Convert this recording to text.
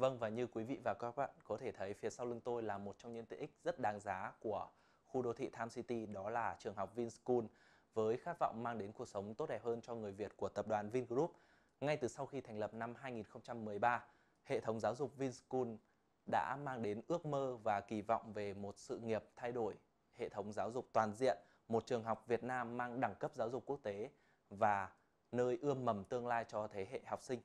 Vâng và như quý vị và các bạn có thể thấy phía sau lưng tôi là một trong những tiện ích rất đáng giá của khu đô thị Tham City đó là trường học Vinschool với khát vọng mang đến cuộc sống tốt đẹp hơn cho người Việt của tập đoàn Vingroup. Ngay từ sau khi thành lập năm 2013, hệ thống giáo dục Vinschool đã mang đến ước mơ và kỳ vọng về một sự nghiệp thay đổi hệ thống giáo dục toàn diện, một trường học Việt Nam mang đẳng cấp giáo dục quốc tế và nơi ươm mầm tương lai cho thế hệ học sinh.